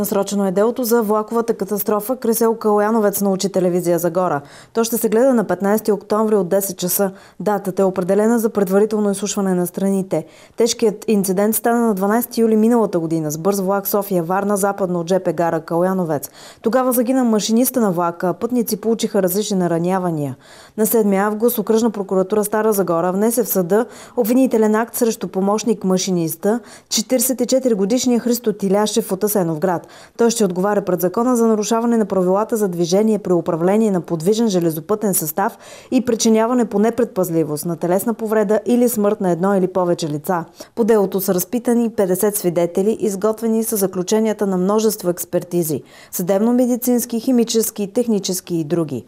Насрочено е делото за влаковата катастрофа. Кресел Калояновец научи телевизия Загора. То ще се гледа на 15 октомври от 10 часа. Датата е определена за предварително изслушване на страните. Тежкият инцидент стана на 12 юли миналата година с бърз влак София Варна, западно от ЖП гара Калояновец. Тогава загина машиниста на влака, пътници получиха различни наранявания. На 7 август окръжна прокуратура Стара Загора внесе в съда обвинителен акт срещу помощник машиниста, 44 годишния Христо Тиляшев от Асеновград. град. Той ще отговаря пред закона за нарушаване на правилата за движение при управление на подвижен железопътен състав и причиняване по непредпазливост на телесна повреда или смърт на едно или повече лица. По делото са разпитани 50 свидетели, изготвени са заключенията на множество експертизи – съдебно-медицински, химически, технически и други.